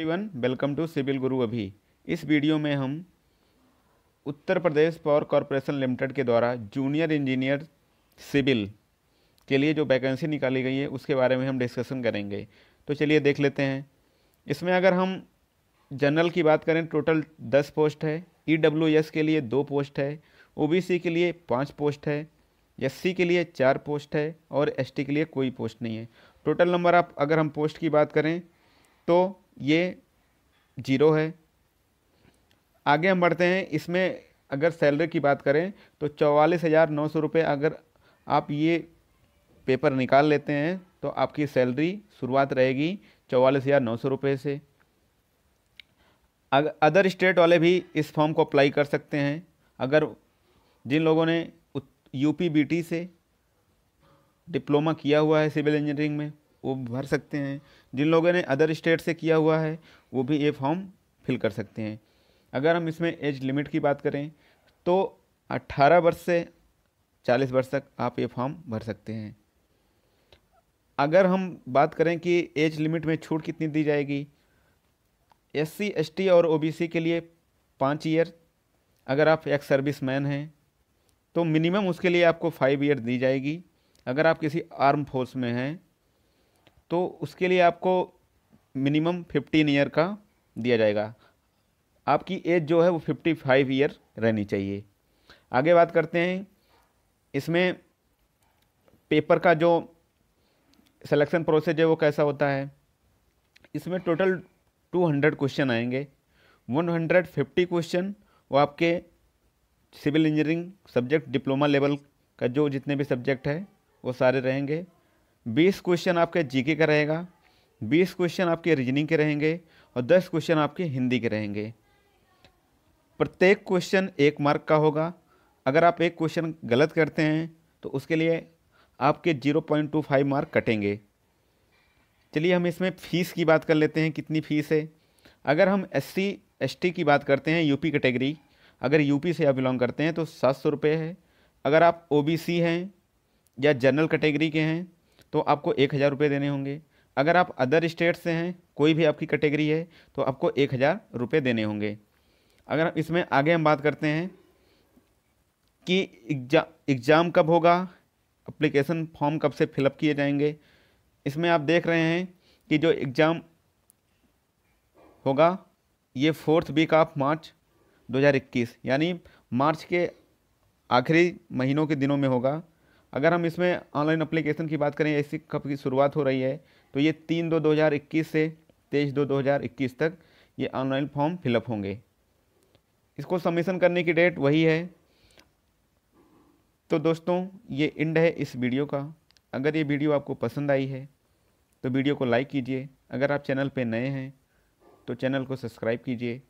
everyone welcome to civil गुरु अभी इस वीडियो में हम Uttar Pradesh power corporation limited के द्वारा जूनियर इंजीनियर सिविल के लिए जो वैकेंसी निकाली गई है उसके बारे में हम डिस्कशन करेंगे तो चलिए देख लेते हैं इसमें अगर हम जनरल की बात करें टोटल दस पोस्ट है ई e के लिए दो पोस्ट है ओ के लिए पाँच पोस्ट है एस के लिए चार पोस्ट है और एस के लिए कोई पोस्ट नहीं है टोटल नंबर आप अगर हम पोस्ट की बात करें तो ये जीरो है आगे हम बढ़ते हैं इसमें अगर सैलरी की बात करें तो चौवालीस हज़ार नौ सौ रुपये अगर आप ये पेपर निकाल लेते हैं तो आपकी सैलरी शुरुआत रहेगी चौवालीस हज़ार नौ सौ रुपये से अदर स्टेट वाले भी इस फॉर्म को अप्लाई कर सकते हैं अगर जिन लोगों ने यूपी बीटी से डिप्लोमा किया हुआ है सिविल इंजीनियरिंग में वो भर सकते हैं जिन लोगों ने अदर स्टेट से किया हुआ है वो भी ये फॉर्म फिल कर सकते हैं अगर हम इसमें एज लिमिट की बात करें तो 18 वर्ष से 40 वर्ष तक आप ये फॉर्म भर सकते हैं अगर हम बात करें कि एज लिमिट में छूट कितनी दी जाएगी एस सी और ओ के लिए पाँच ईयर अगर आप एक सर्विस मैन हैं तो मिनिमम उसके लिए आपको फाइव ईयर दी जाएगी अगर आप किसी आर्म फोर्स में हैं तो उसके लिए आपको मिनिमम फिफ्टीन ईयर का दिया जाएगा आपकी एज जो है वो फिफ्टी फाइव ईयर रहनी चाहिए आगे बात करते हैं इसमें पेपर का जो सिलेक्शन प्रोसेस है वो कैसा होता है इसमें टोटल टू हंड्रेड क्वेश्चन आएंगे वन हंड्रेड फिफ्टी क्वेश्चन वो आपके civil engineering subject diploma level का जो जितने भी सब्जेक्ट है वो सारे रहेंगे बीस क्वेश्चन आपके जीके का रहेगा बीस क्वेश्चन आपके रीजनिंग के रहेंगे और दस क्वेश्चन आपके हिंदी के रहेंगे प्रत्येक क्वेश्चन एक मार्क का होगा अगर आप एक क्वेश्चन गलत करते हैं तो उसके लिए आपके zero point two five mark कटेंगे चलिए हम इसमें फ़ीस की बात कर लेते हैं कितनी फ़ीस है अगर हम एस सी की बात करते हैं यूपी कैटेगरी अगर यूपी से आप बिलोंग करते हैं तो सात सौ रुपये है अगर आप ओबीसी हैं या जनरल कैटेगरी के हैं तो आपको एक हज़ार रुपये देने होंगे अगर आप अदर स्टेट से हैं कोई भी आपकी कैटेगरी है तो आपको एक हज़ार रुपये देने होंगे अगर इसमें आगे हम बात करते हैं कि एग्ज़ाम कब होगा अप्लीकेशन फॉर्म कब से फिलअप किए जाएंगे इसमें आप देख रहे हैं कि जो एग्ज़ाम होगा ये फोर्थ वीक ऑफ मार्च 2021 यानी मार्च के आखिरी महीनों के दिनों में होगा अगर हम इसमें ऑनलाइन अप्लीकेशन की बात करें ऐसी कब की शुरुआत हो रही है तो ये तीन दो दो हज़ार इक्कीस से तेईस दो दो हज़ार इक्कीस तक ये ऑनलाइन फॉर्म फिलअप होंगे इसको सबमिशन करने की डेट वही है तो दोस्तों ये इंड है इस वीडियो का अगर ये वीडियो आपको पसंद आई है तो वीडियो को लाइक कीजिए अगर आप चैनल पर नए हैं तो चैनल को सब्सक्राइब कीजिए